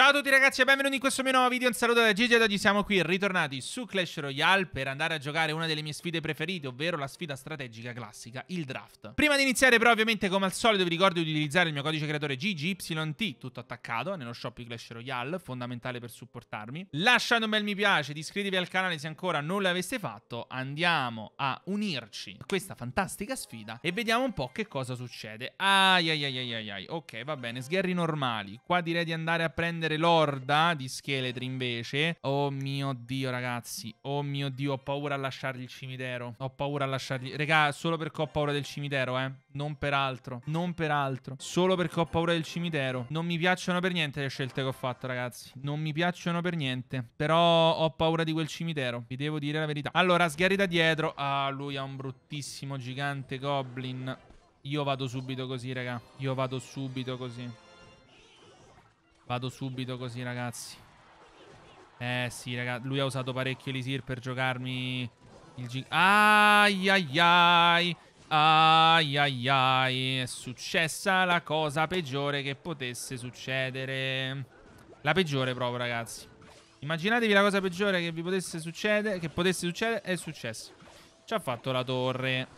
Ciao a tutti ragazzi e benvenuti in questo mio nuovo video, un saluto da Gigi ed oggi siamo qui ritornati su Clash Royale per andare a giocare una delle mie sfide preferite, ovvero la sfida strategica classica, il draft. Prima di iniziare però ovviamente come al solito vi ricordo di utilizzare il mio codice creatore GGYT, tutto attaccato, nello shop di Clash Royale, fondamentale per supportarmi. Lasciate un bel mi piace, iscrivetevi al canale se ancora non l'aveste fatto, andiamo a unirci a questa fantastica sfida e vediamo un po' che cosa succede. Ai ai ai ai ai, ai. ok va bene, sgherri normali, qua direi di andare a prendere prendere l'orda di scheletri invece. Oh mio dio, ragazzi. Oh mio dio, ho paura a lasciargli il cimitero. Ho paura a lasciargli. Regà, solo perché ho paura del cimitero, eh. Non per altro. Non per altro. Solo perché ho paura del cimitero. Non mi piacciono per niente le scelte che ho fatto, ragazzi. Non mi piacciono per niente. Però ho paura di quel cimitero. Vi devo dire la verità. Allora, sghiari da dietro. Ah, lui ha un bruttissimo gigante goblin. Io vado subito così, raga. Io vado subito così. Vado subito così, ragazzi. Eh sì, ragazzi. Lui ha usato parecchio Elisir per giocarmi il gig. Ai ai ai. Ai ai ai. È successa la cosa peggiore che potesse succedere. La peggiore proprio, ragazzi. Immaginatevi la cosa peggiore che vi potesse succedere. Che potesse succedere. È successo. Ci ha fatto la torre.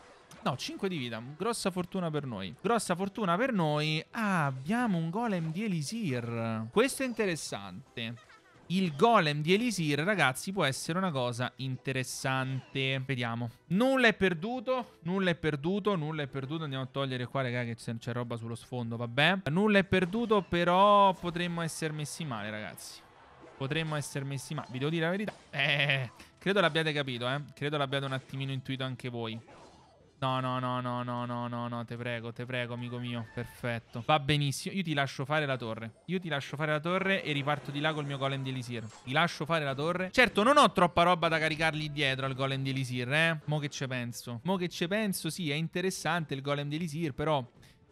No, 5 di vita. Grossa fortuna per noi. Grossa fortuna per noi. Ah, abbiamo un golem di Elisir. Questo è interessante. Il golem di Elisir, ragazzi, può essere una cosa interessante. Vediamo. Nulla è perduto, nulla è perduto, nulla è perduto. Andiamo a togliere qua, ragazzi, che c'è roba sullo sfondo, vabbè. Nulla è perduto, però potremmo essere messi male, ragazzi. Potremmo essere messi male. Vi devo dire la verità. Eh, credo l'abbiate capito, eh. Credo l'abbiate un attimino intuito anche voi. No, no, no, no, no, no, no, no, te prego, te prego, amico mio. Perfetto. Va benissimo. Io ti lascio fare la torre. Io ti lascio fare la torre e riparto di là col mio golem di elisir. Ti lascio fare la torre. Certo, non ho troppa roba da caricargli dietro al golem di elisir, eh. Mo che ce penso. Mo che ce penso, sì, è interessante il golem di elisir, però...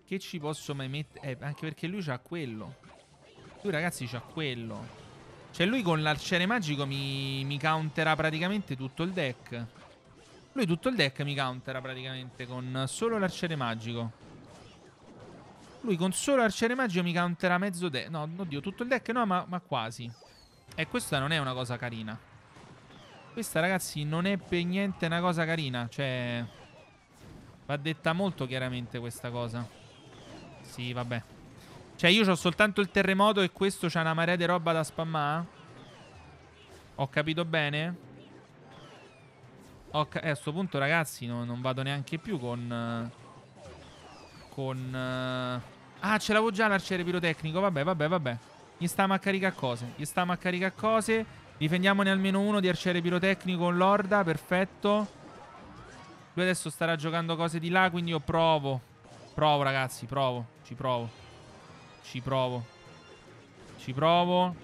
Che ci posso mai mettere? Eh, anche perché lui c'ha quello. Lui, ragazzi, c'ha quello. Cioè, lui con l'arciere magico mi, mi counterà praticamente tutto il deck. Lui tutto il deck mi countera praticamente con solo l'arciere magico. Lui con solo arciere magico mi counterà mezzo deck. No, oddio, tutto il deck no, ma, ma quasi. E questa non è una cosa carina. Questa, ragazzi, non è per niente una cosa carina. Cioè... Va detta molto chiaramente questa cosa. Sì, vabbè. Cioè, io ho soltanto il terremoto e questo c'ha una marea di roba da spammare? Ho capito bene? Ca- eh, a questo punto, ragazzi, no, non vado neanche più con... Eh, con... Eh, ah, ce l'avevo già l'arciere pirotecnico. Vabbè, vabbè, vabbè. Gli stiamo a caricare cose. Gli stiamo a caricare cose. Difendiamone almeno uno di arciere pirotecnico con l'orda. Perfetto. Lui adesso starà giocando cose di là, quindi io provo. Provo, ragazzi, provo. Ci provo. Ci provo. Ci provo.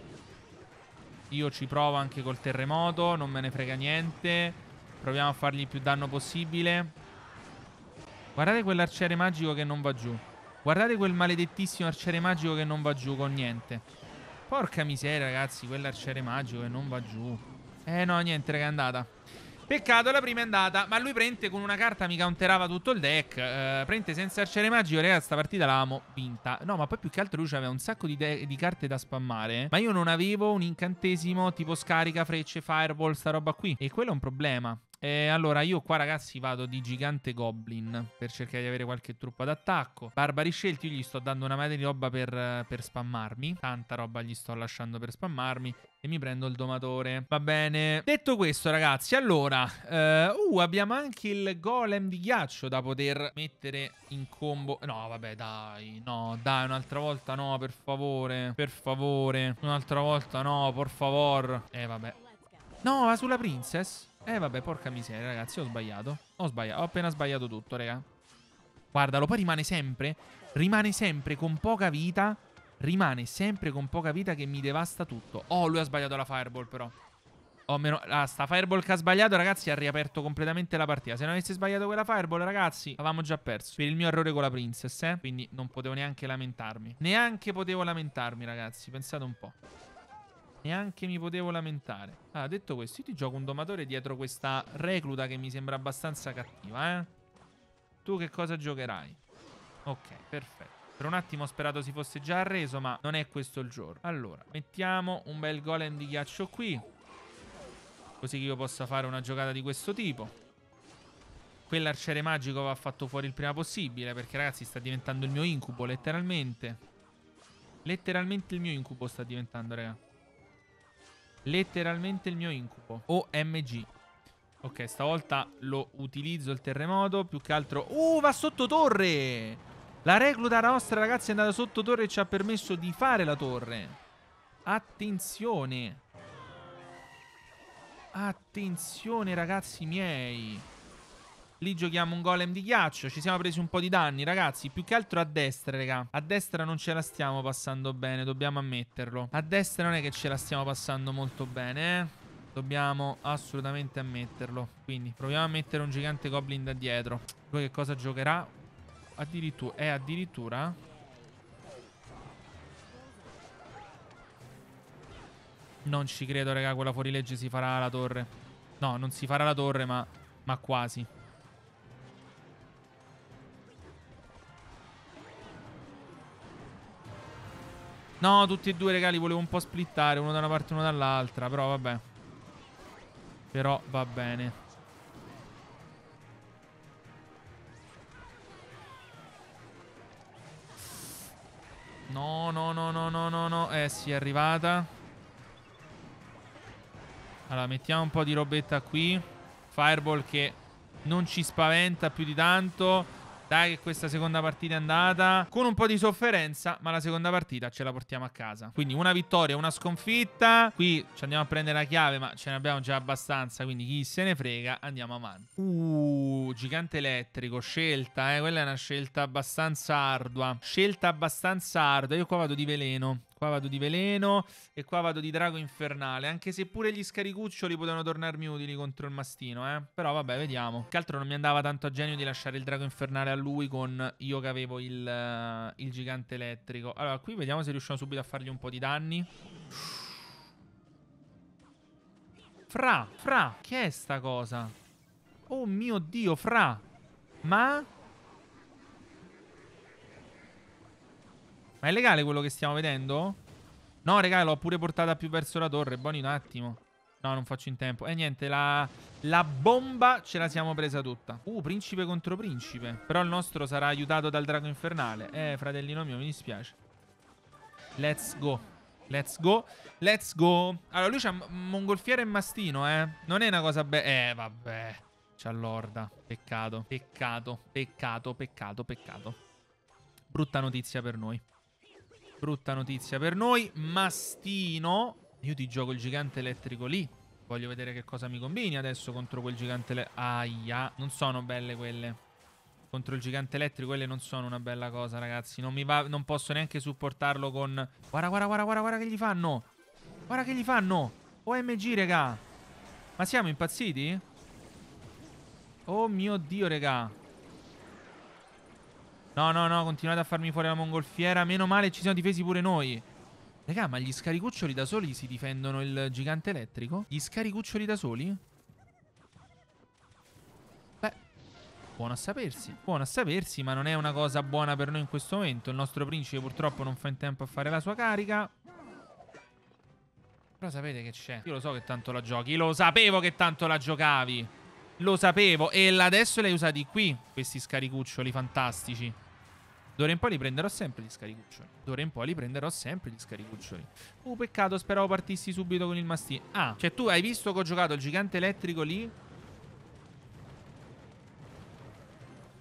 Io ci provo anche col terremoto, non me ne frega niente. Proviamo a fargli il più danno possibile. Guardate quell'arciere magico che non va giù. Guardate quel maledettissimo arciere magico che non va giù con niente. Porca miseria, ragazzi, quell'arciere magico che non va giù. Eh no, niente, raga, è andata. Peccato, la prima è andata. Ma lui prende con una carta mi counterava tutto il deck. Eh, prende senza arciere magico, raga, sta partita l'avamo vinta. No, ma poi più che altro lui aveva un sacco di, di, carte da spammare. Ma io non avevo un incantesimo tipo scarica, frecce, fireball, sta roba qui. E quello è un problema. Eh, allora, io qua ragazzi vado di gigante goblin per cercare di avere qualche truppa d'attacco. Barbari scelti, io gli sto dando una marea di roba per, per spammarmi. Tanta roba gli sto lasciando per spammarmi. E mi prendo il domatore. Va bene. Detto questo, ragazzi, allora... Eh, uh, abbiamo anche il golem di ghiaccio da poter mettere in combo. No, vabbè, dai. No, dai, un'altra volta no, per favore. Per favore. Un'altra volta no, por favor. Eh, vabbè. No, va sulla princess. Eh vabbè, porca miseria, ragazzi, ho sbagliato. Ho sbagliato, ho appena sbagliato tutto, raga. Guardalo, poi rimane sempre, rimane sempre con poca vita, rimane sempre con poca vita che mi devasta tutto. Oh, lui ha sbagliato la fireball però. Oh, meno... Ah, sta fireball che ha sbagliato, ragazzi, ha riaperto completamente la partita. Se non avessi sbagliato quella fireball, ragazzi, avevamo già perso. Per il mio errore con la princess, eh. Quindi non potevo neanche lamentarmi. Neanche potevo lamentarmi, ragazzi. Pensate un po'. Neanche mi potevo lamentare. Ah, detto questo, io ti gioco un domatore dietro questa recluta che mi sembra abbastanza cattiva, eh? Tu che cosa giocherai? Ok, perfetto. Per un attimo ho sperato si fosse già arreso, ma non è questo il giorno. Allora, mettiamo un bel golem di ghiaccio qui. Così che io possa fare una giocata di questo tipo. Quell'arciere magico va fatto fuori il prima possibile, perché ragazzi sta diventando il mio incubo, letteralmente. Letteralmente il mio incubo sta diventando, ragazzi. Letteralmente il mio incubo. OMG. Ok, stavolta lo utilizzo il terremoto. Più che altro... Uh, va sotto torre! La recluta nostra, ragazzi, è andata sotto torre e ci ha permesso di fare la torre. Attenzione. Attenzione, ragazzi miei. Lì giochiamo un golem di ghiaccio. Ci siamo presi un po' di danni, ragazzi. Più che altro a destra, raga. A destra non ce la stiamo passando bene, dobbiamo ammetterlo. A destra non è che ce la stiamo passando molto bene, eh. Dobbiamo assolutamente ammetterlo. Quindi proviamo a mettere un gigante goblin da dietro. Lui che cosa giocherà? Addirittura... È eh, addirittura... Non ci credo, raga, quella fuorilegge si farà la torre. No, non si farà la torre, ma, ma quasi. No, tutti e due, regali, volevo un po' splittare, uno da una parte e uno dall'altra, però vabbè. Però va bene. No, no, no, no, no, no, no. Eh, sì, è arrivata. Allora, mettiamo un po' di robetta qui. Fireball che non ci spaventa più di tanto dai che questa seconda partita è andata con un po' di sofferenza, ma la seconda partita ce la portiamo a casa. Quindi una vittoria, una sconfitta. Qui ci andiamo a prendere la chiave, ma ce ne abbiamo già abbastanza, quindi chi se ne frega, andiamo avanti. Uh, gigante elettrico, scelta, eh, quella è una scelta abbastanza ardua. Scelta abbastanza ardua, io qua vado di veleno qua vado di veleno e qua vado di drago infernale. Anche se pure gli scaricuccioli potevano tornarmi utili contro il mastino, eh. Però vabbè, vediamo. Che altro non mi andava tanto a genio di lasciare il drago infernale a lui con io che avevo il, uh, il gigante elettrico. Allora, qui vediamo se riusciamo subito a fargli un po' di danni. Fra, fra, che è sta cosa? Oh mio Dio, fra. Ma... Ma è legale quello che stiamo vedendo? No, regà, l'ho pure portata più verso la torre. Buoni un attimo. No, non faccio in tempo. E eh, niente, la, la, bomba ce la siamo presa tutta. Uh, principe contro principe. Però il nostro sarà aiutato dal drago infernale. Eh, fratellino mio, mi dispiace. Let's go. Let's go. Let's go. Allora, lui c'ha mongolfiere e mastino, eh. Non è una cosa bella. Eh, vabbè. C'ha l'orda. Peccato. Peccato. Peccato, peccato, peccato. Brutta notizia per noi brutta notizia per noi. Mastino, io ti gioco il gigante elettrico lì. Voglio vedere che cosa mi combini adesso contro quel gigante elettrico. Aia, non sono belle quelle. Contro il gigante elettrico quelle non sono una bella cosa, ragazzi. Non, mi va... non posso neanche supportarlo con... Guarda, guarda, guarda, guarda, guarda che gli fanno. Guarda che gli fanno. OMG, raga. Ma siamo impazziti? Oh mio Dio, raga. No, no, no, continuate a farmi fuori la mongolfiera. Meno male ci siamo difesi pure noi. Raga, ma gli scaricuccioli da soli si difendono il gigante elettrico? Gli scaricuccioli da soli? Beh, buono a sapersi. Buono a sapersi, ma non è una cosa buona per noi in questo momento. Il nostro principe purtroppo non fa in tempo a fare la sua carica. Però sapete che c'è. Io lo so che tanto la giochi. Lo sapevo che tanto la giocavi. Lo sapevo. E adesso li hai usati qui, questi scaricuccioli fantastici. D'ora in poi li prenderò sempre gli scaricuccioli. D'ora in poi li prenderò sempre gli scaricuccioli. Uh, peccato, speravo partissi subito con il mastino. Ah, cioè tu hai visto che ho giocato il gigante elettrico lì?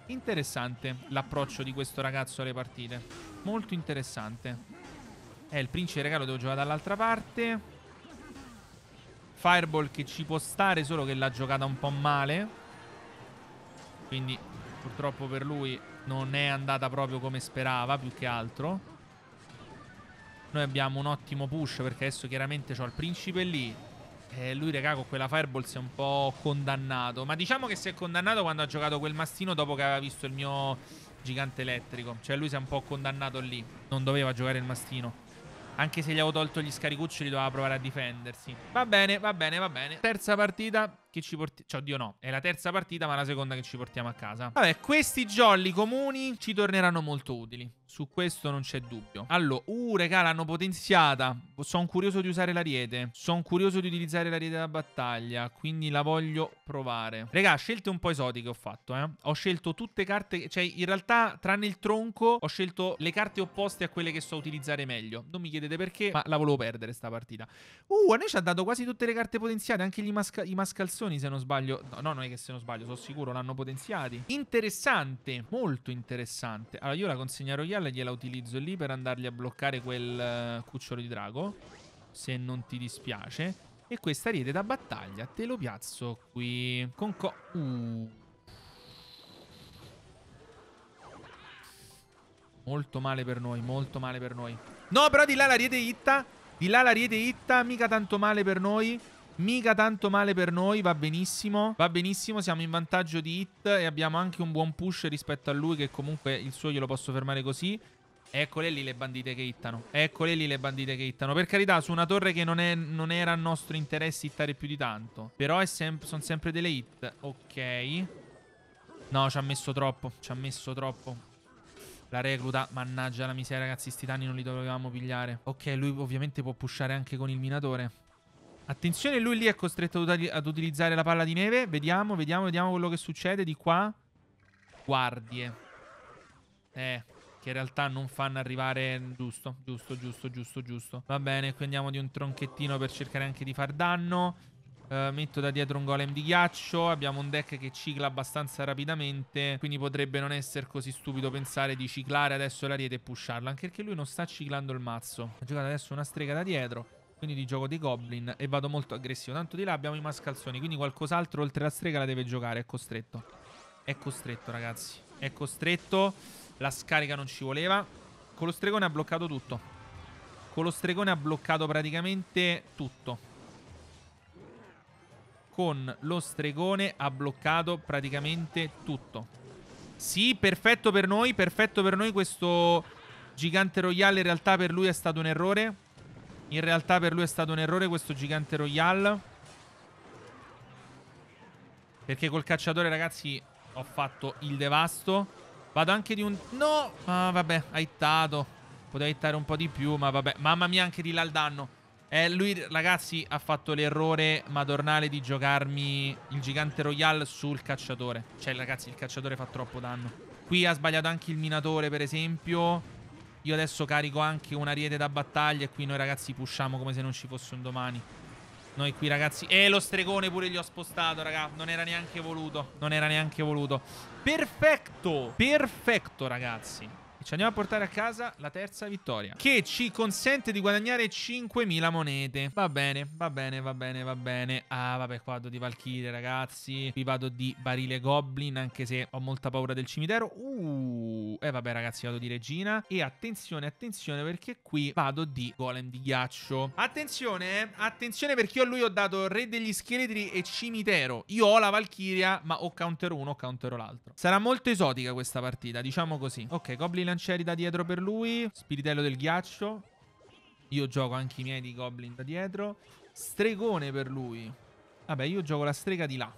Interessante l'approccio di questo ragazzo alle partite. Molto interessante. Eh, il principe regalo devo giocare dall'altra parte. Fireball che ci può stare, solo che l'ha giocata un po' male. Quindi, purtroppo per lui, non è andata proprio come sperava, più che altro. Noi abbiamo un ottimo push perché adesso chiaramente ho il principe lì. E lui, raga, con quella fireball si è un po' condannato. Ma diciamo che si è condannato quando ha giocato quel mastino dopo che aveva visto il mio gigante elettrico. Cioè lui si è un po' condannato lì. Non doveva giocare il mastino. Anche se gli avevo tolto gli scaricucci, li doveva provare a difendersi. Va bene, va bene, va bene. Terza partita, che ci portiamo... Cioè, oddio no, è la terza partita, ma la seconda che ci portiamo a casa. Vabbè, questi jolly comuni ci torneranno molto utili. Su questo non c'è dubbio. Allora, uh, regà, l'hanno potenziata. Sono curioso di usare l'ariete. Sono curioso di utilizzare l'ariete da battaglia, quindi la voglio provare. Regà, scelte un po' esotiche ho fatto, eh. Ho scelto tutte carte... Cioè, in realtà, tranne il tronco, ho scelto le carte opposte a quelle che so utilizzare meglio. Non mi chiedete perché, ma la volevo perdere sta partita. Uh, a noi ci ha dato quasi tutte le carte potenziate, anche masca... i mascalzoni canzoni, se non sbaglio. No, no, non è che se non sbaglio, sono sicuro, l'hanno potenziati. Interessante, molto interessante. Allora, io la consegna royale gliela utilizzo lì per andargli a bloccare quel uh, cucciolo di drago. Se non ti dispiace. E questa rete da battaglia te lo piazzo qui. Con co... Uh. Molto male per noi, molto male per noi. No, però di là la rete itta. Di là la rete itta, mica tanto male per noi. Mica tanto male per noi, va benissimo. Va benissimo, siamo in vantaggio di hit e abbiamo anche un buon push rispetto a lui che comunque il suo glielo posso fermare così. Eccole lì le bandite che hittano. Eccole lì le bandite che hittano. Per carità, su una torre che non, è, non era a nostro interesse hittare più di tanto. Però sem sono sempre delle hit. Ok. No, ci ha messo troppo. Ci ha messo troppo. La recluta, mannaggia la miseria, ragazzi, sti danni non li dovevamo pigliare. Ok, lui ovviamente può pushare anche con il minatore. Attenzione, lui lì è costretto ad utilizzare la palla di neve. Vediamo, vediamo, vediamo quello che succede di qua. Guardie. Eh, che in realtà non fanno arrivare... Giusto, giusto, giusto, giusto, giusto. Va bene, qui andiamo di un tronchettino per cercare anche di far danno. Uh, metto da dietro un golem di ghiaccio. Abbiamo un deck che cicla abbastanza rapidamente. Quindi potrebbe non essere così stupido pensare di ciclare adesso la l'ariete e pusharlo. Anche perché lui non sta ciclando il mazzo. Ha giocato adesso una strega da dietro quindi di gioco dei Goblin e vado molto aggressivo. Tanto di là abbiamo i mascalzoni, quindi qualcos'altro oltre la strega la deve giocare, è costretto. È costretto, ragazzi. È costretto. La scarica non ci voleva. Con lo stregone ha bloccato tutto. Con lo stregone ha bloccato praticamente tutto. Con lo stregone ha bloccato praticamente tutto. Sì, perfetto per noi, perfetto per noi questo gigante royale in realtà per lui è stato un errore in realtà per lui è stato un errore questo gigante Royal. Perché col cacciatore, ragazzi, ho fatto il devasto. Vado anche di un... No! Ah, vabbè, ha hittato. Poteva hittare un po' di più, ma vabbè. Mamma mia, anche di là il danno. Eh, lui, ragazzi, ha fatto l'errore madornale di giocarmi il gigante Royal sul cacciatore. Cioè, ragazzi, il cacciatore fa troppo danno. Qui ha sbagliato anche il minatore, per esempio. Io adesso carico anche una rete da battaglia e qui noi ragazzi pushiamo come se non ci fosse un domani. Noi qui ragazzi... E lo stregone pure gli ho spostato, raga. Non era neanche voluto. Non era neanche voluto. Perfetto. Perfetto, ragazzi. Ci andiamo a portare a casa la terza vittoria, che ci consente di guadagnare 5.000 monete. Va bene, va bene, va bene, va bene. Ah, vabbè, qua vado di Valkyrie, ragazzi. Qui vado di Barile Goblin, anche se ho molta paura del cimitero. Uh, e eh, vabbè, ragazzi, vado di Regina. E attenzione, attenzione, perché qui vado di Golem di Ghiaccio. Attenzione, eh. attenzione, perché io a lui ho dato Re degli Scheletri e Cimitero. Io ho la valchiria ma o countero uno o countero l'altro. Sarà molto esotica questa partita, diciamo così. Ok, Goblin bilancieri da dietro per lui. Spiritello del ghiaccio. Io gioco anche i miei di Goblin da dietro. Stregone per lui. Vabbè, io gioco la strega di là.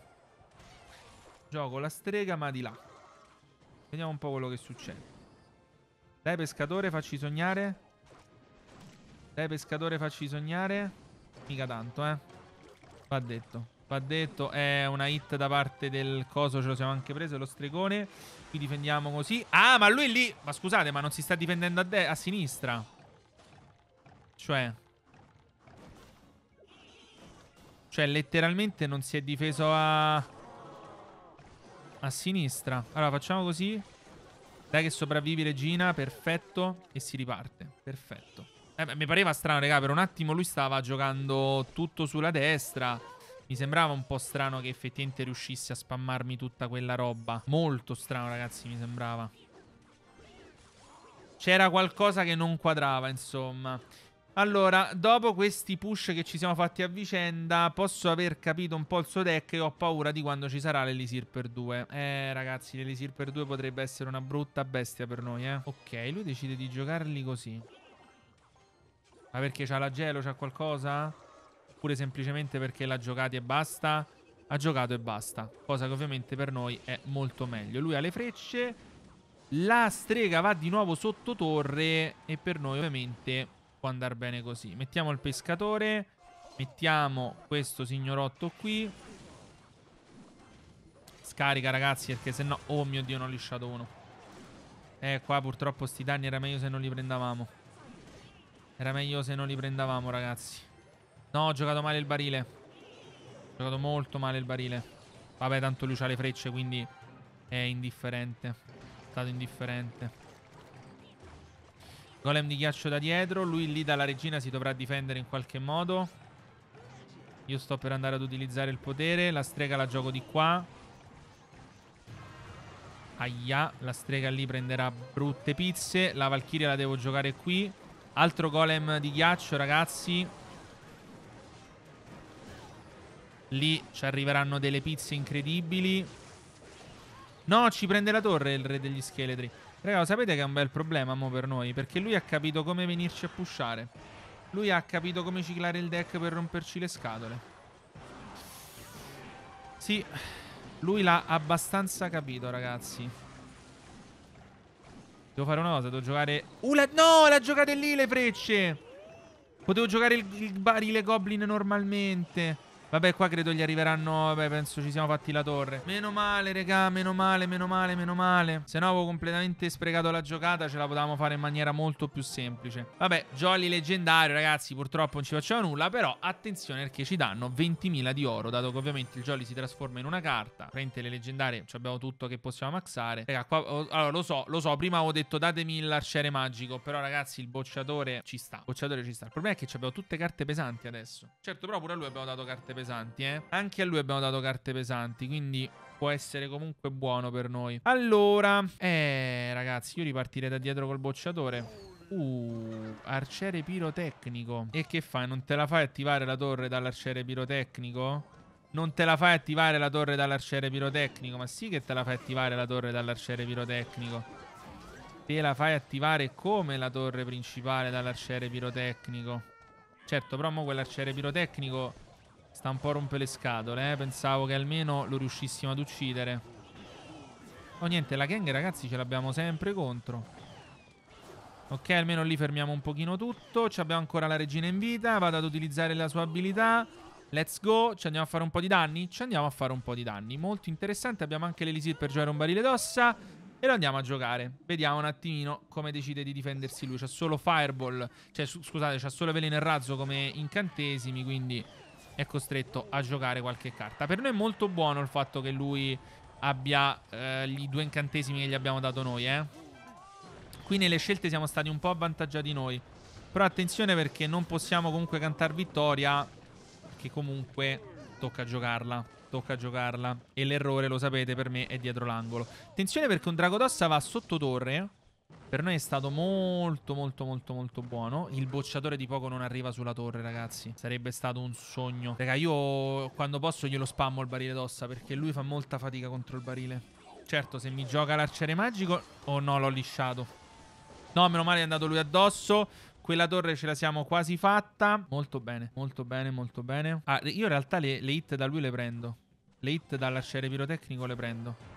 Gioco la strega ma di là. Vediamo un po' quello che succede. Dai pescatore, facci sognare. Dai pescatore, facci sognare. Mica tanto, eh. Va detto. Va detto, è una hit da parte del coso, ce lo siamo anche preso, lo stregone. Qui difendiamo così. Ah, ma lui lì... Ma scusate, ma non si sta difendendo a, a sinistra. Cioè... Cioè, letteralmente non si è difeso a... A sinistra. Allora, facciamo così. Dai che sopravvivi Regina, perfetto. E si riparte, perfetto. Eh, beh, mi pareva strano, raga, per un attimo lui stava giocando tutto sulla destra. Mi sembrava un po' strano che effettivamente riuscisse a spammarmi tutta quella roba. Molto strano, ragazzi, mi sembrava. C'era qualcosa che non quadrava, insomma. Allora, dopo questi push che ci siamo fatti a vicenda, posso aver capito un po' il suo deck e ho paura di quando ci sarà l'Elisir per 2. Eh, ragazzi, l'Elisir per 2 potrebbe essere una brutta bestia per noi, eh. Ok, lui decide di giocarli così. Ma perché c'ha la gelo, c'ha qualcosa? oppure semplicemente perché l'ha giocato e basta, ha giocato e basta, cosa che ovviamente per noi è molto meglio. Lui ha le frecce, la strega va di nuovo sotto torre e per noi ovviamente può andare bene così. Mettiamo il pescatore, mettiamo questo signorotto qui. Scarica ragazzi perché se no, oh mio Dio, ne ho lisciato uno. Eh, qua purtroppo sti danni era meglio se non li prendavamo. Era meglio se non li prendavamo, ragazzi. No, ho giocato male il barile. Ho giocato molto male il barile. Vabbè, tanto lui ha le frecce, quindi è indifferente. È stato indifferente. Golem di ghiaccio da dietro. Lui lì dalla regina si dovrà difendere in qualche modo. Io sto per andare ad utilizzare il potere. La strega la gioco di qua. Aia, la strega lì prenderà brutte pizze. La valchiria la devo giocare qui. Altro golem di ghiaccio, ragazzi. Lì ci arriveranno delle pizze incredibili. No, ci prende la torre il re degli scheletri. Raga, sapete che è un bel problema mo per noi? Perché lui ha capito come venirci a pushare. Lui ha capito come ciclare il deck per romperci le scatole. Sì, lui l'ha abbastanza capito, ragazzi. Devo fare una cosa, devo giocare... Uh, la... No, l'ha giocate lì le frecce! Potevo giocare il, il barile goblin normalmente. Vabbè, qua credo gli arriveranno. Vabbè, penso ci siamo fatti la torre. Meno male, regà. Meno male, meno male, meno male. Se no, avevo completamente sprecato la giocata. Ce la potevamo fare in maniera molto più semplice. Vabbè, Jolly leggendario, ragazzi. Purtroppo non ci facciamo nulla. Però attenzione perché ci danno 20.000 di oro. Dato che ovviamente il Jolly si trasforma in una carta. Prende le leggendarie. Abbiamo tutto che possiamo maxare. Raga, qua. Oh, allora, lo so, lo so. Prima avevo detto datemi l'arciere magico. Però, ragazzi, il bocciatore ci sta. Il bocciatore ci sta. Il problema è che abbiamo tutte carte pesanti adesso. Certo, però pure a lui abbiamo dato carte pesanti pesanti, eh. Anche a lui abbiamo dato carte pesanti, quindi può essere comunque buono per noi. Allora, eh, ragazzi, io ripartirei da dietro col bocciatore. Uh, arciere pirotecnico. E che fai? Non te la fai attivare la torre dall'arciere pirotecnico? Non te la fai attivare la torre dall'arciere pirotecnico? Ma sì che te la fai attivare la torre dall'arciere pirotecnico. Te la fai attivare come la torre principale dall'arciere pirotecnico. Certo, però mo quell'arciere pirotecnico Sta un po' a rompe le scatole, eh. Pensavo che almeno lo riuscissimo ad uccidere. Oh, niente, la gang, ragazzi, ce l'abbiamo sempre contro. Ok, almeno lì fermiamo un pochino tutto. Abbiamo ancora la regina in vita. Vado ad utilizzare la sua abilità. Let's go. Ci andiamo a fare un po' di danni? Ci andiamo a fare un po' di danni. Molto interessante. Abbiamo anche l'elisir per giocare un barile d'ossa. E lo andiamo a giocare. Vediamo un attimino come decide di difendersi lui. C'ha solo fireball. Cioè, scusate, c'ha solo veleno e razzo come incantesimi. Quindi è costretto a giocare qualche carta. Per noi è molto buono il fatto che lui abbia eh, i due incantesimi che gli abbiamo dato noi, eh. Qui nelle scelte siamo stati un po' avvantaggiati noi. Però attenzione perché non possiamo comunque cantare vittoria, che comunque tocca giocarla tocca giocarla. E l'errore, lo sapete, per me è dietro l'angolo. Attenzione perché un Dragodossa va sotto torre. Per noi è stato molto molto molto molto buono Il bocciatore di poco non arriva sulla torre ragazzi Sarebbe stato un sogno Raga io quando posso glielo spammo il barile d'ossa Perché lui fa molta fatica contro il barile Certo se mi gioca l'arciere magico Oh no l'ho lisciato No meno male è andato lui addosso quella torre ce la siamo quasi fatta. Molto bene, molto bene, molto bene. Ah, io in realtà le, le hit da lui le prendo. Le hit dall'arciere pirotecnico le prendo.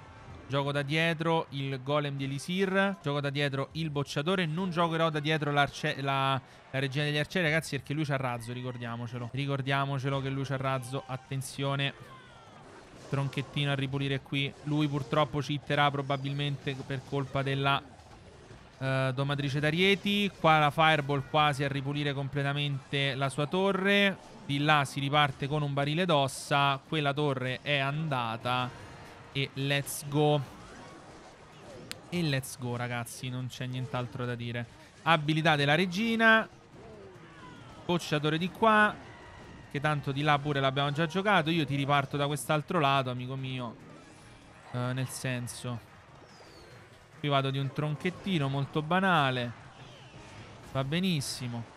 Gioco da dietro il golem di Elisir. Gioco da dietro il bocciatore. Non giocherò da dietro la, la regina degli arcieri, ragazzi, perché lui c'ha razzo, ricordiamocelo. Ricordiamocelo che lui c'ha razzo. Attenzione. Tronchettino a ripulire qui. Lui purtroppo citterà probabilmente per colpa della uh, domatrice d'arieti. Qua la fireball quasi a ripulire completamente la sua torre. Di là si riparte con un barile d'ossa. Quella torre è andata e let's go. E let's go, ragazzi, non c'è nient'altro da dire. Abilità della regina. Bocciatore di qua. Che tanto di là pure l'abbiamo già giocato. Io ti riparto da quest'altro lato, amico mio. Uh, nel senso. Qui vado di un tronchettino molto banale. Va benissimo.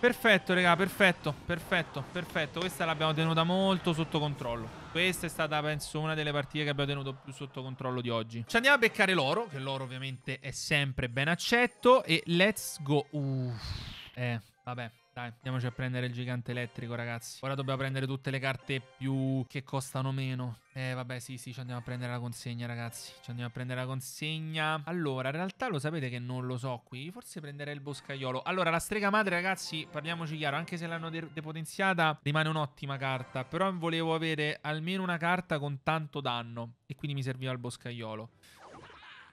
Perfetto, raga, perfetto, perfetto, perfetto. Questa l'abbiamo tenuta molto sotto controllo. Questa è stata, penso, una delle partite che abbiamo tenuto più sotto controllo di oggi. Ci andiamo a beccare l'oro, che l'oro ovviamente è sempre ben accetto. E let's go. Uff. Eh, vabbè. Dai, andiamoci a prendere il gigante elettrico, ragazzi. Ora dobbiamo prendere tutte le carte più che costano meno. Eh, vabbè, sì, sì, ci andiamo a prendere la consegna, ragazzi. Ci andiamo a prendere la consegna. Allora, in realtà lo sapete che non lo so qui. Forse prenderei il boscaiolo. Allora, la strega madre, ragazzi, parliamoci chiaro. Anche se l'hanno de depotenziata, rimane un'ottima carta. Però volevo avere almeno una carta con tanto danno. E quindi mi serviva il boscaiolo.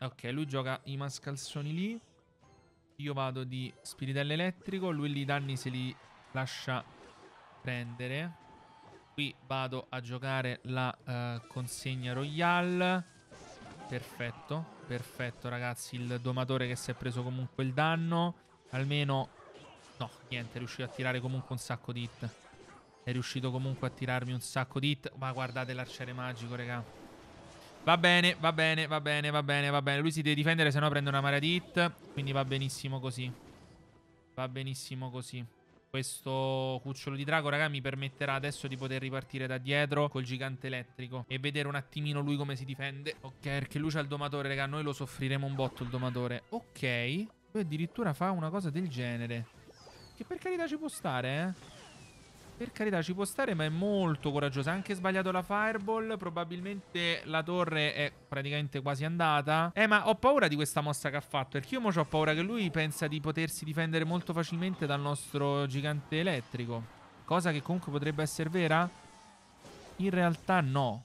Ok, lui gioca i mascalzoni lì. Io vado di spiritello elettrico. Lui lì i danni se li lascia prendere. Qui vado a giocare la uh, consegna royal. Perfetto, perfetto ragazzi. Il domatore che si è preso comunque il danno. Almeno... No, niente, è riuscito a tirare comunque un sacco di hit. È riuscito comunque a tirarmi un sacco di hit. Ma guardate l'arciere magico, raga. Va bene, va bene, va bene, va bene, va bene. Lui si deve difendere, se no prende una marea di hit. Quindi va benissimo così. Va benissimo così. Questo cucciolo di drago, raga, mi permetterà adesso di poter ripartire da dietro col gigante elettrico e vedere un attimino lui come si difende. Ok, perché lui c'ha il domatore, raga, noi lo soffriremo un botto il domatore. Ok, lui addirittura fa una cosa del genere. Che per carità ci può stare, eh. Per carità ci può stare ma è molto coraggiosa Ha anche sbagliato la fireball Probabilmente la torre è praticamente quasi andata Eh ma ho paura di questa mossa che ha fatto Perché io mo ho paura che lui pensa di potersi difendere molto facilmente dal nostro gigante elettrico Cosa che comunque potrebbe essere vera In realtà no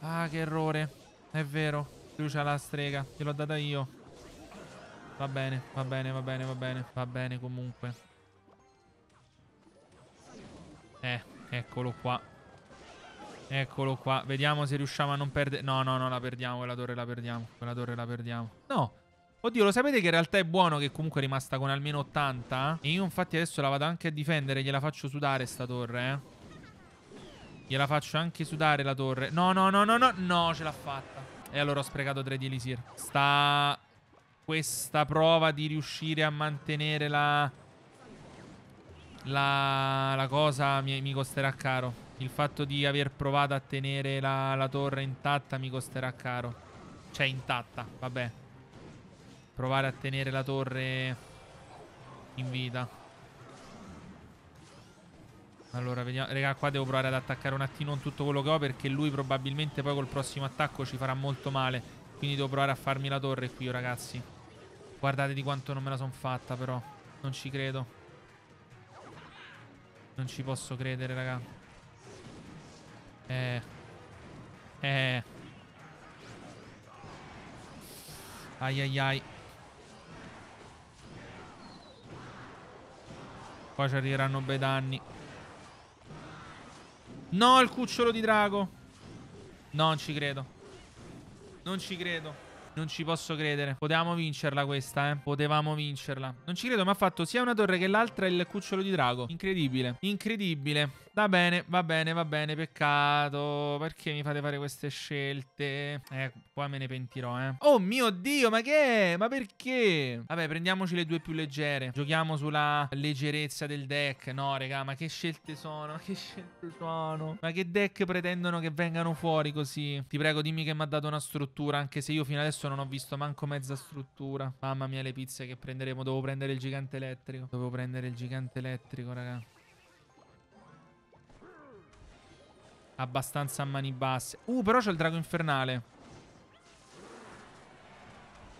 Ah che errore È vero Lui c'ha la strega Gliel'ho data io Va bene, va bene, va bene, va bene, va bene comunque eh, eccolo qua. Eccolo qua. Vediamo se riusciamo a non perdere... No, no, no, la perdiamo. Quella torre la perdiamo. Quella torre la perdiamo. No. Oddio, lo sapete che in realtà è buono che comunque è rimasta con almeno 80? E io infatti adesso la vado anche a difendere. Gliela faccio sudare sta torre, eh. Gliela faccio anche sudare la torre. No, no, no, no, no. No, ce l'ha fatta. E allora ho sprecato 3 di Elisir. Sta... Questa prova di riuscire a mantenere la la, la cosa mi, mi, costerà caro. Il fatto di aver provato a tenere la, la torre intatta mi costerà caro. Cioè, intatta, vabbè. Provare a tenere la torre in vita. Allora, vediamo. Raga, qua devo provare ad attaccare un attimo tutto quello che ho perché lui probabilmente poi col prossimo attacco ci farà molto male. Quindi devo provare a farmi la torre qui, ragazzi. Guardate di quanto non me la son fatta, però. Non ci credo. Non ci posso credere, raga. Eh. Eh. Ai ai ai. Qua ci arriveranno bei danni. No, il cucciolo di drago. No, non ci credo. Non ci credo. Non ci posso credere. Potevamo vincerla questa, eh. Potevamo vincerla. Non ci credo, ma ha fatto sia una torre che l'altra il cucciolo di drago. Incredibile. Incredibile. Va bene, va bene, va bene, peccato. Perché mi fate fare queste scelte? Eh, qua me ne pentirò, eh. Oh mio Dio, ma che è? Ma perché? Vabbè, prendiamoci le due più leggere. Giochiamo sulla leggerezza del deck. No, raga, ma che scelte sono? Che scelte sono? Ma che deck pretendono che vengano fuori così? Ti prego, dimmi che mi ha dato una struttura, anche se io fino adesso non ho visto manco mezza struttura. Mamma mia, le pizze che prenderemo. Devo prendere il gigante elettrico. Devo prendere il gigante elettrico, raga. abbastanza a mani basse. Uh, però c'è il drago infernale.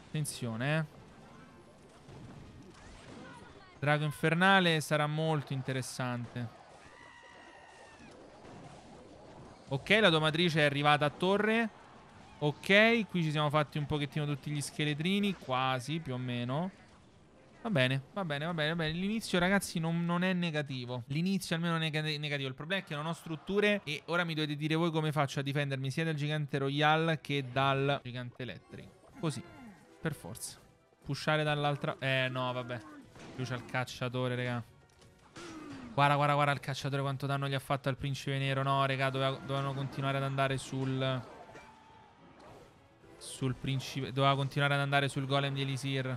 Attenzione, eh. Drago infernale sarà molto interessante. Ok, la domatrice è arrivata a torre. Ok, qui ci siamo fatti un pochettino tutti gli scheletrini, quasi, più o meno. Va bene, va bene, va bene, va bene. L'inizio, ragazzi, non, non, è negativo. L'inizio almeno è negativo. Il problema è che non ho strutture e ora mi dovete dire voi come faccio a difendermi sia dal gigante Royal che dal gigante Electric. Così, per forza. Pushare dall'altra... Eh, no, vabbè. Lui c'ha il cacciatore, raga. Guarda, guarda, guarda il cacciatore quanto danno gli ha fatto al principe nero. No, raga, doveva, dovevano continuare ad andare sul... Sul principe... Doveva continuare ad andare sul golem di Elisir.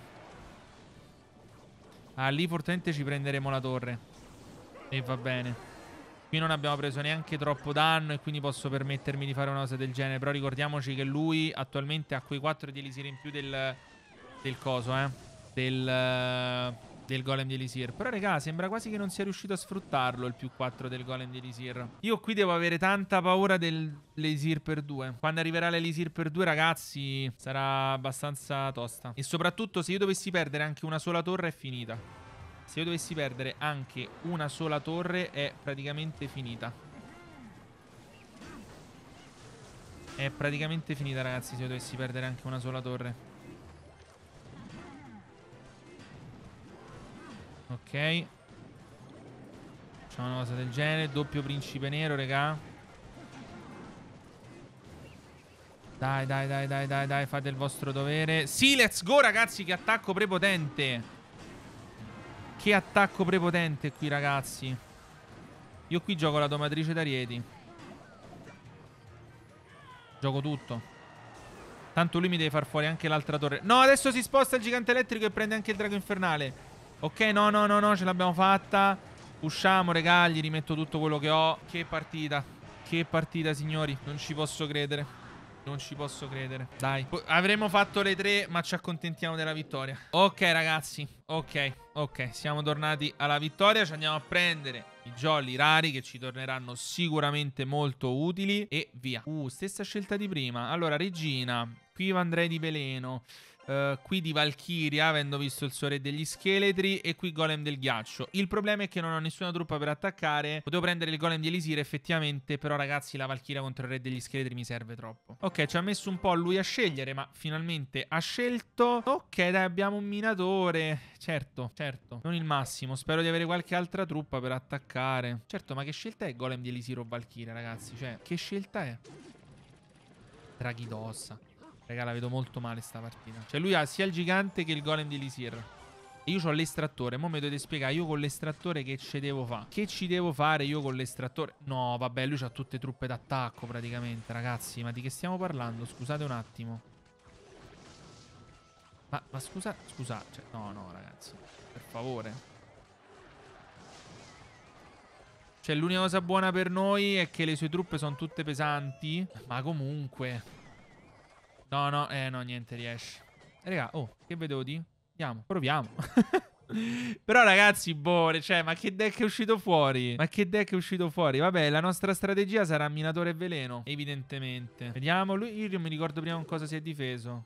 Ah, lì fortemente ci prenderemo la torre. E va bene. Qui non abbiamo preso neanche troppo danno e quindi posso permettermi di fare una cosa del genere. Però ricordiamoci che lui attualmente ha quei 4 di elisir in più del, del coso, eh. Del del golem di Elisir. Però, raga, sembra quasi che non sia riuscito a sfruttarlo il più 4 del golem di Elisir. Io qui devo avere tanta paura dell'Elisir per 2. Quando arriverà l'Elisir per 2, ragazzi, sarà abbastanza tosta. E soprattutto, se io dovessi perdere anche una sola torre, è finita. Se io dovessi perdere anche una sola torre, è praticamente finita. È praticamente finita, ragazzi, se io dovessi perdere anche una sola torre. Ok. Facciamo una cosa del genere. Doppio principe nero, raga. Dai, dai, dai, dai, dai, dai. Fate il vostro dovere. Sì, let's go, ragazzi. Che attacco prepotente. Che attacco prepotente qui, ragazzi. Io qui gioco la domatrice d'arieti. Gioco tutto. Tanto lui mi deve far fuori anche l'altra torre. No, adesso si sposta il gigante elettrico e prende anche il drago infernale. Ok, no, no, no, no, ce l'abbiamo fatta. Usciamo, regà, rimetto tutto quello che ho. Che partita. Che partita, signori. Non ci posso credere. Non ci posso credere. Dai. Avremmo fatto le tre, ma ci accontentiamo della vittoria. Ok, ragazzi. Ok, ok. Siamo tornati alla vittoria. Ci andiamo a prendere i jolly rari che ci torneranno sicuramente molto utili. E via. Uh, stessa scelta di prima. Allora, regina. Qui andrei di veleno. Eh, qui di Valkyria, avendo visto il suo re degli scheletri, e qui Golem del ghiaccio. Il problema è che non ho nessuna truppa per attaccare. Potevo prendere il Golem di Elisir, effettivamente, però ragazzi la Valkyria contro il re degli scheletri mi serve troppo. Ok, ci ha messo un po' lui a scegliere, ma finalmente ha scelto. Ok, dai, abbiamo un minatore. Certo, certo, non il massimo. Spero di avere qualche altra truppa per attaccare. Certo, ma che scelta è Golem di Elisir o Valkyria, ragazzi? Cioè, che scelta è? Draghi d'ossa. Raga, la vedo molto male sta partita. Cioè, lui ha sia il gigante che il golem di Lisir. E io ho l'estrattore. Mo' mi dovete spiegare io con l'estrattore che ci devo fare. Che ci devo fare io con l'estrattore? No, vabbè, lui ha tutte truppe d'attacco praticamente, ragazzi. Ma di che stiamo parlando? Scusate un attimo. Ma, ma scusa, scusa, cioè, no, no, ragazzi. Per favore. Cioè, l'unica cosa buona per noi è che le sue truppe sono tutte pesanti. Ma comunque... No, no, eh no, niente, riesce. Eh, raga, oh, che vedevo di? Andiamo, proviamo. Però ragazzi, boh, cioè, ma che deck è uscito fuori? Ma che deck è uscito fuori? Vabbè, la nostra strategia sarà minatore e veleno, evidentemente. Vediamo, lui, io mi ricordo prima con cosa si è difeso.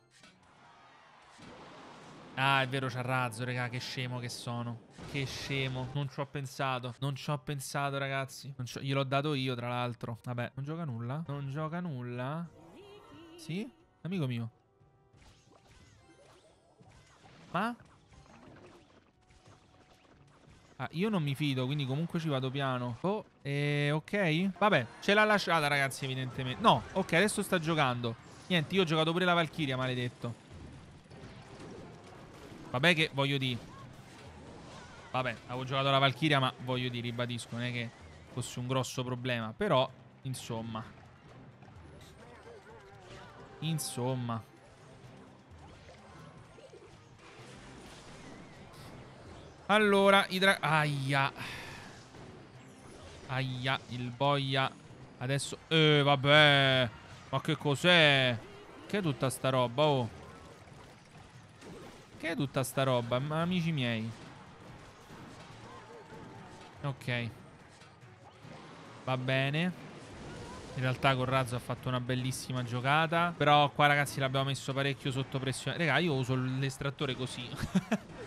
Ah, è vero, c'ha razzo, raga, che scemo che sono. Che scemo. Non ci ho pensato. Non ci ho pensato, ragazzi. Non Gliel'ho dato io, tra l'altro. Vabbè, non gioca nulla? Non gioca nulla? Sì? Amico mio. Ma? Ah, io non mi fido, quindi comunque ci vado piano. Oh, eh, ok. Vabbè, ce l'ha lasciata, ragazzi, evidentemente. No, ok, adesso sta giocando. Niente, io ho giocato pure la Valchiria, maledetto. Vabbè che voglio dire... Vabbè, avevo giocato la Valchiria, ma voglio dire, ribadisco, non è che fosse un grosso problema. Però, insomma... Insomma. Allora, idra... Aia. Aia, il boia. Adesso... Eh, vabbè. Ma che cos'è? Che è tutta sta roba, oh? Che è tutta sta roba, ma amici miei? Ok. Va bene. In realtà Corrazzo ha fatto una bellissima giocata. Però qua ragazzi l'abbiamo messo parecchio sotto pressione. Raga, io uso l'estrattore così.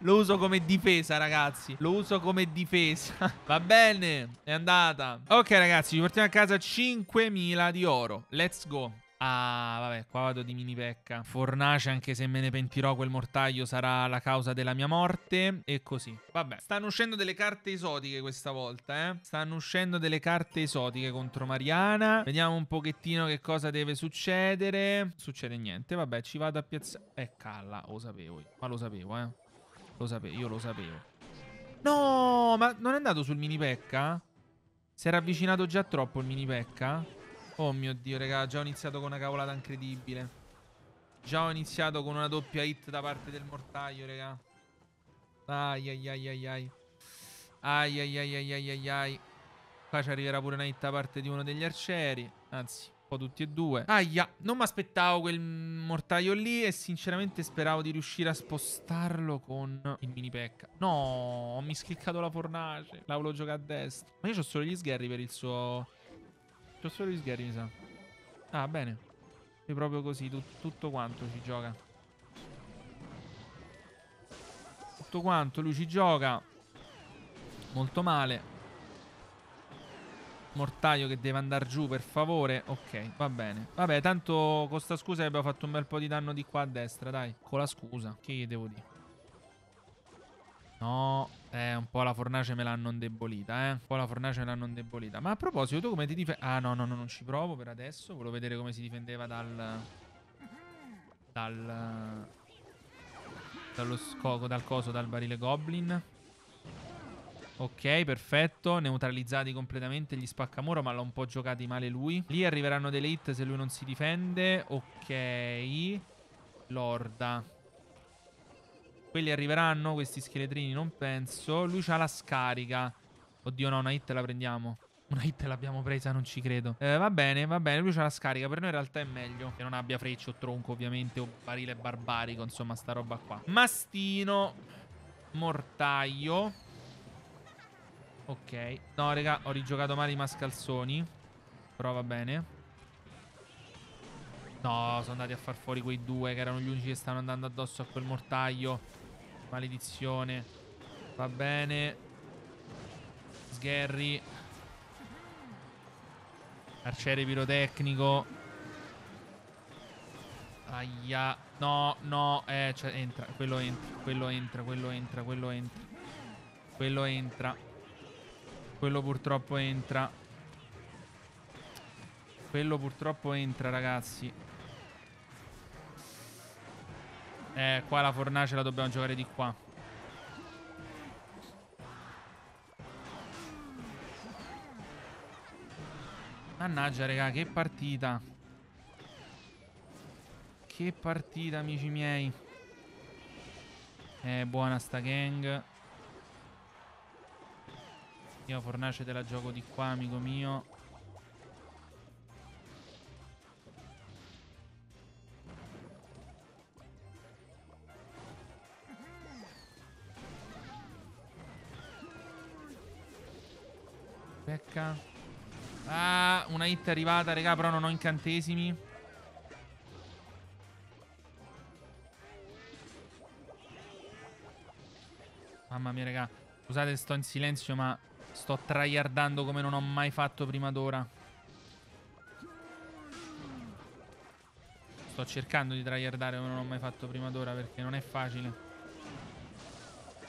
Lo uso come difesa, ragazzi. Lo uso come difesa. Va bene, è andata. Ok, ragazzi, ci portiamo a casa 5.000 di oro. Let's go. Ah, vabbè, qua vado di mini pecca. Fornace, anche se me ne pentirò, quel mortaio sarà la causa della mia morte. E così. Vabbè, stanno uscendo delle carte esotiche questa volta, eh. Stanno uscendo delle carte esotiche contro Mariana. Vediamo un pochettino che cosa deve succedere. Succede niente, vabbè, ci vado a piazzare. Eh, calla, lo sapevo. io. Ma lo sapevo, eh. Lo sapevo, io lo sapevo. No, ma non è andato sul mini pecca? Si era avvicinato già troppo il mini pecca? Oh mio Dio, raga, già ho iniziato con una cavolata incredibile. Già ho iniziato con una doppia hit da parte del mortaio, raga. Ai ai ai ai ai. Ai ai ai ai ai ai ai. Qua ci arriverà pure una hit da parte di uno degli arcieri. Anzi, un po' tutti e due. Aia, non mi aspettavo quel mortaio lì e sinceramente speravo di riuscire a spostarlo con il mini pecca. No, ho mischiccato la fornace. L'avevo giocato a destra. Ma io ho solo gli sgherri per il suo... C'ho solo gli sgherri, mi sa. Ah, bene. È proprio così, tu tutto quanto ci gioca. Tutto quanto, lui ci gioca. Molto male. Mortaio che deve andare giù, per favore. Ok, va bene. Vabbè, tanto con sta scusa abbiamo fatto un bel po' di danno di qua a destra, dai. Con la scusa, che gli devo dire? No, eh, un po' la fornace me l'hanno indebolita, eh. Un po' la fornace me l'hanno indebolita. Ma a proposito, tu come ti difendi? Ah, no, no, no, non ci provo per adesso. Volevo vedere come si difendeva dal... Dal... Dallo scoco, dal coso, dal barile goblin. Ok, perfetto. Neutralizzati completamente gli spaccamoro, ma l'ha un po' giocati male lui. Lì arriveranno delle hit se lui non si difende. Ok. Lorda. Quelli arriveranno, questi scheletrini, non penso. Lui c'ha la scarica. Oddio no, una hit la prendiamo. Una hit l'abbiamo presa, non ci credo. Eh, va bene, va bene, lui c'ha la scarica. Per noi in realtà è meglio che non abbia freccia o tronco, ovviamente, o barile barbarico, insomma, sta roba qua. Mastino, mortaio. Ok. No, raga, ho rigiocato male i mascalzoni. Però va bene. No, sono andati a far fuori quei due che erano gli unici che stavano andando addosso a quel mortaio. Maledizione. Va bene. Sgherry Arciere pirotecnico. Aia. No, no. Eh, cioè, entra. Quello entra. Quello entra. Quello entra. Quello entra. Quello entra. Quello purtroppo entra. Quello purtroppo entra, ragazzi. Eh, qua la fornace la dobbiamo giocare di qua. Mannaggia, raga, che partita. Che partita, amici miei. Eh, buona sta gang. Io fornace te la gioco di qua, amico mio. Pecca. Ah, una hit è arrivata, raga, però non ho incantesimi. Mamma mia, raga. Scusate, sto in silenzio, ma sto tryhardando come non ho mai fatto prima d'ora. Sto cercando di tryhardare come non ho mai fatto prima d'ora perché non è facile.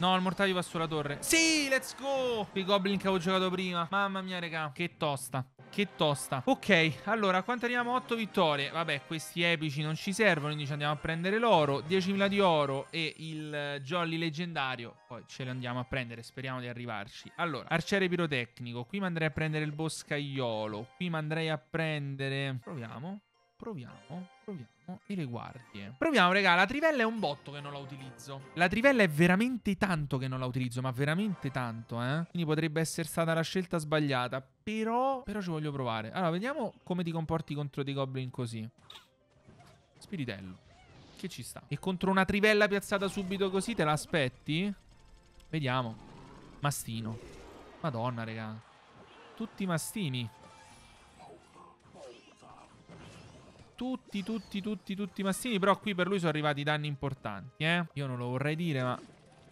No, il mortaio va sulla torre. Sì, let's go! I goblin che avevo giocato prima. Mamma mia, raga. Che tosta. Che tosta. Ok, allora, quanto arriviamo? 8 vittorie. Vabbè, questi epici non ci servono, quindi ci andiamo a prendere l'oro. 10.000 di oro e il eh, jolly leggendario. Poi ce li andiamo a prendere, speriamo di arrivarci. Allora, arciere pirotecnico. Qui mi andrei a prendere il boscaiolo. Qui mi andrei a prendere... Proviamo, proviamo proviamo e le guardie. Proviamo, raga, la trivella è un botto che non la utilizzo. La trivella è veramente tanto che non la utilizzo, ma veramente tanto, eh. Quindi potrebbe essere stata la scelta sbagliata. Però, però ci voglio provare. Allora, vediamo come ti comporti contro dei goblin così. Spiritello. Che ci sta. E contro una trivella piazzata subito così te l'aspetti? Vediamo. Mastino. Madonna, raga. Tutti mastini. tutti, tutti, tutti, tutti i mastini. Però qui per lui sono arrivati danni importanti, eh. Io non lo vorrei dire, ma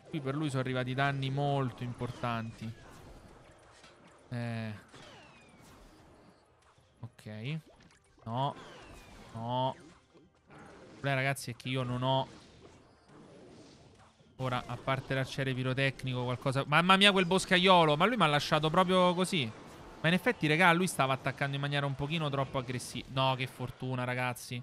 qui per lui sono arrivati danni molto importanti. Eh. Ok. No. No. Il problema, ragazzi, è che io non ho... Ora, a parte l'arciere pirotecnico, qualcosa... Mamma mia, quel boscaiolo! Ma lui mi ha lasciato proprio così. Ma in effetti, regà, lui stava attaccando in maniera un pochino troppo aggressiva. No, che fortuna, ragazzi.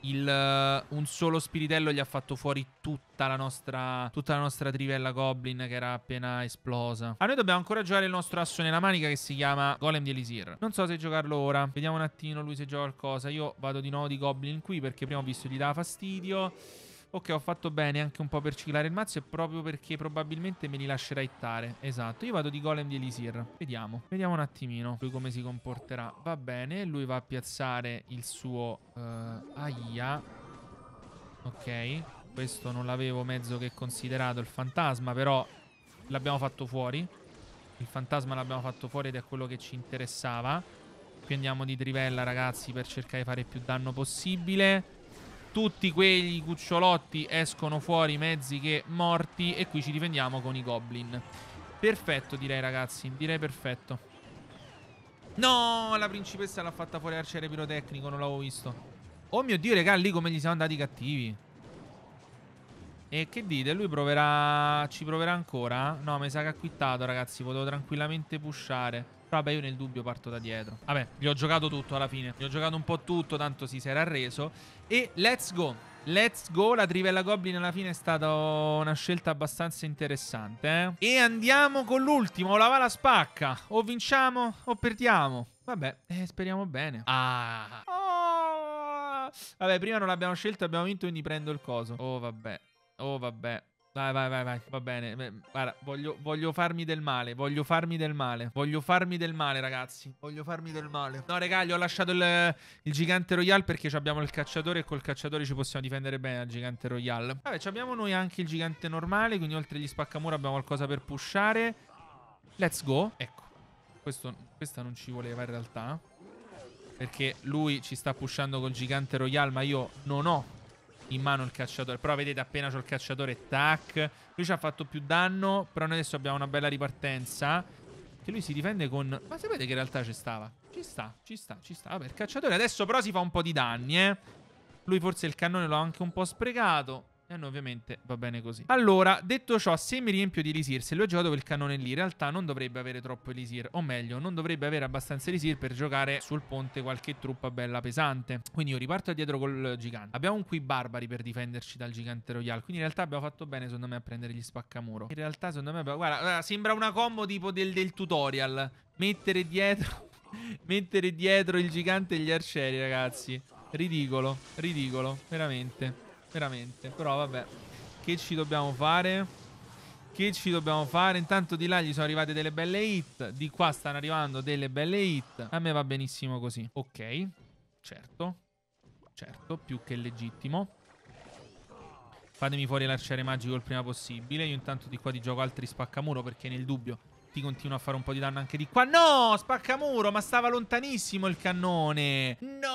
Il, uh, un solo spiritello gli ha fatto fuori tutta la, nostra, tutta la nostra trivella goblin che era appena esplosa. A noi dobbiamo ancora giocare il nostro asso nella manica che si chiama Golem di Elisir. Non so se giocarlo ora. Vediamo un attimo lui se gioca qualcosa. Io vado di nuovo di goblin qui perché prima ho visto gli dava fastidio. Ok, ho fatto bene anche un po' per ciclare il mazzo e proprio perché probabilmente me li lascerà ittare. Esatto, io vado di golem di Elisir. Vediamo, vediamo un attimino lui come si comporterà. Va bene, lui va a piazzare il suo uh, eh, Aia. Ok, questo non l'avevo mezzo che considerato il fantasma, però l'abbiamo fatto fuori. Il fantasma l'abbiamo fatto fuori ed è quello che ci interessava. Qui andiamo di trivella, ragazzi, per cercare di fare più danno possibile tutti quegli cucciolotti escono fuori mezzi che morti e qui ci difendiamo con i goblin. Perfetto direi ragazzi, direi perfetto. No, la principessa l'ha fatta fuori arciere pirotecnico, non l'avevo visto. Oh mio Dio, regà, lì come gli siamo andati cattivi. E che dite? Lui proverà... Ci proverà ancora? No, mi sa che ha quittato, ragazzi. Potevo tranquillamente pushare. Vabbè, io nel dubbio parto da dietro. Vabbè, gli ho giocato tutto alla fine. Gli ho giocato un po' tutto, tanto si era arreso. E let's go. Let's go, la trivella goblin alla fine è stata una scelta abbastanza interessante. Eh? E andiamo con l'ultimo, la vala spacca. O vinciamo o perdiamo. Vabbè, eh, speriamo bene. Ah. Oh. Vabbè, prima non l'abbiamo scelta, abbiamo vinto, quindi prendo il coso. Oh, vabbè. Oh, vabbè. Vai, vai, vai, vai, va bene. Guarda, voglio, voglio, farmi del male, voglio farmi del male, voglio farmi del male, ragazzi. Voglio farmi del male. No, regà, gli ho lasciato il, il gigante royal perché abbiamo il cacciatore e col cacciatore ci possiamo difendere bene al gigante royal. Vabbè, abbiamo noi anche il gigante normale, quindi oltre agli spaccamura abbiamo qualcosa per pushare. Let's go. Ecco, Questo, questa non ci voleva in realtà. Perché lui ci sta pushando col gigante royal, ma io non ho in mano il cacciatore. Però vedete, appena c'ho il cacciatore, tac. Lui ci ha fatto più danno, però noi adesso abbiamo una bella ripartenza. Che lui si difende con... Ma sapete che in realtà ci stava? Ci sta, ci sta, ci sta. Vabbè, il cacciatore adesso però si fa un po' di danni, eh. Lui forse il cannone l'ho anche un po' sprecato. E eh noi ovviamente va bene così. Allora, detto ciò, se mi riempio di elisir, se lo gioco dove il cannone lì, in realtà non dovrebbe avere troppo elisir. O meglio, non dovrebbe avere abbastanza elisir per giocare sul ponte qualche truppa bella pesante. Quindi io riparto dietro col gigante. Abbiamo un qui barbari per difenderci dal gigante royale. Quindi in realtà abbiamo fatto bene, secondo me, a prendere gli spaccamuro. In realtà, secondo me, abbiamo... guarda, sembra una combo tipo del, del tutorial. Mettere dietro... mettere dietro il gigante e gli arcieri, ragazzi. Ridicolo, ridicolo, veramente. Veramente. Però vabbè. Che ci dobbiamo fare? Che ci dobbiamo fare? Intanto di là gli sono arrivate delle belle hit. Di qua stanno arrivando delle belle hit. A me va benissimo così. Ok. Certo. Certo, più che legittimo. Fatemi fuori l'arciere magico il prima possibile. Io intanto di qua ti gioco altri spaccamuro perché nel dubbio ti continuo a fare un po' di danno anche di qua. No, spaccamuro, ma stava lontanissimo il cannone. No!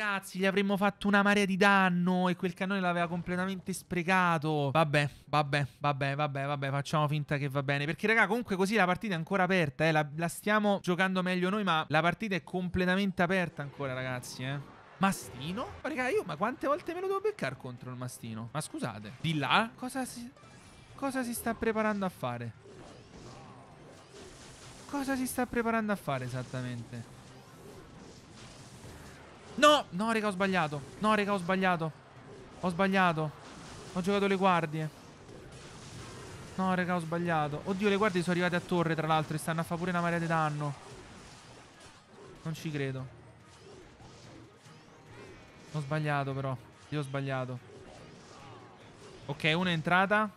ragazzi, gli avremmo fatto una marea di danno e quel cannone l'aveva completamente sprecato. Vabbè, vabbè, vabbè, vabbè, vabbè, facciamo finta che va bene. Perché, raga, comunque così la partita è ancora aperta, eh. La, la stiamo giocando meglio noi, ma la partita è completamente aperta ancora, ragazzi, eh. Mastino? Ma raga, io ma quante volte me lo devo beccare contro il mastino? Ma scusate. Di là? Cosa si... Cosa si sta preparando a fare? Cosa si sta preparando a fare esattamente? No, no, raga, ho sbagliato. No, raga, ho sbagliato. Ho sbagliato. Ho giocato le guardie. No, raga, ho sbagliato. Oddio, le guardie sono arrivate a torre, tra l'altro, e stanno a fare pure una marea di danno. Non ci credo. Ho sbagliato, però. Io ho sbagliato. Ok, una è entrata.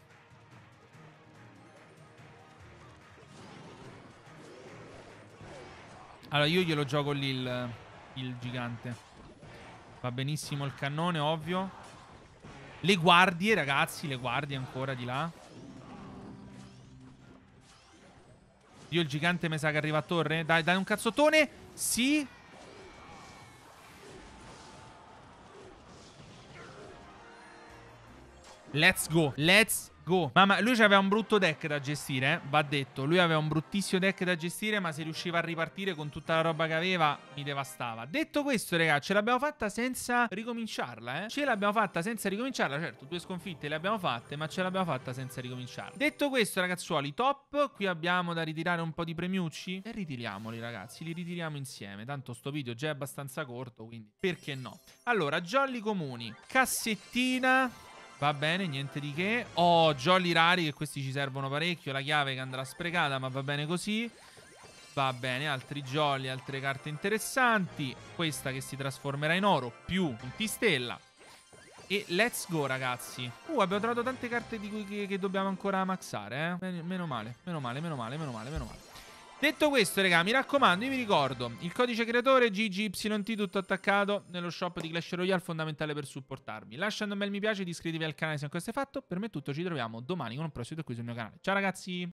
Allora, io glielo gioco lì il, il gigante. Va benissimo il cannone, ovvio. Le guardie, ragazzi, le guardie ancora di là. Dio, il gigante mi sa che arriva a torre. Dai, dai, un cazzottone. Sì. Let's go. Let's go. Go. ma lui aveva un brutto deck da gestire, eh? va detto. Lui aveva un bruttissimo deck da gestire, ma se riusciva a ripartire con tutta la roba che aveva, mi devastava. Detto questo, ragazzi, ce l'abbiamo fatta senza ricominciarla, eh? Ce l'abbiamo fatta senza ricominciarla, certo, due sconfitte le abbiamo fatte, ma ce l'abbiamo fatta senza ricominciarla. Detto questo, ragazzuoli, top. Qui abbiamo da ritirare un po' di premiucci e ritiriamoli, ragazzi, li ritiriamo insieme. Tanto sto video già è abbastanza corto, quindi perché no? Allora, jolly comuni, cassettina Va bene, niente di che. Oh, jolly rari che questi ci servono parecchio. La chiave che andrà sprecata, ma va bene così. Va bene, altri jolly, altre carte interessanti. Questa che si trasformerà in oro, più punti stella. E let's go, ragazzi. Uh, abbiamo trovato tante carte di cui che, che dobbiamo ancora maxare, eh. Meno male, meno male, meno male, meno male, meno male. Detto questo, raga, mi raccomando, io vi ricordo il codice creatore GGYT tutto attaccato nello shop di Clash Royale, fondamentale per supportarmi. Lasciando un bel mi piace ed iscrivetevi al canale se non questo è fatto. Per me è tutto, ci troviamo domani con un prossimo video qui sul mio canale. Ciao ragazzi!